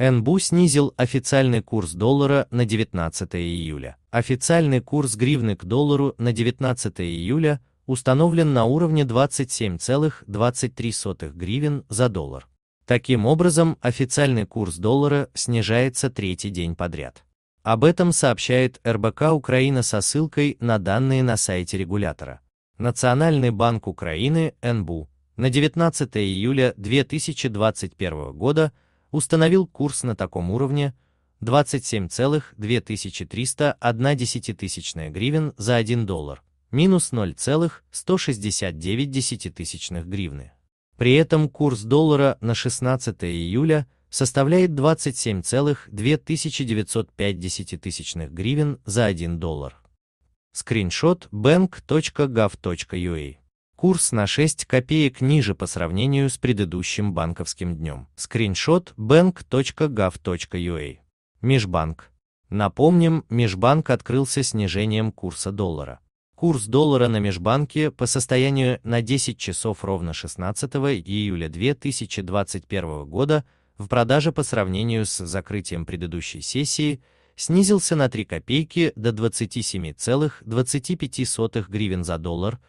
НБУ снизил официальный курс доллара на 19 июля. Официальный курс гривны к доллару на 19 июля установлен на уровне 27,23 гривен за доллар. Таким образом, официальный курс доллара снижается третий день подряд. Об этом сообщает РБК Украина со ссылкой на данные на сайте регулятора. Национальный банк Украины, НБУ, на 19 июля 2021 года – установил курс на таком уровне 27,2301 гривен за 1 доллар, минус 0,169 гривны. При этом курс доллара на 16 июля составляет 27,2905 гривен за 1 доллар. Скриншот bank.gov.ua Курс на 6 копеек ниже по сравнению с предыдущим банковским днем. Скриншот bank.gov.ua. Межбанк. Напомним, межбанк открылся снижением курса доллара. Курс доллара на межбанке по состоянию на 10 часов ровно 16 июля 2021 года в продаже по сравнению с закрытием предыдущей сессии снизился на 3 копейки до 27,25 гривен за доллар –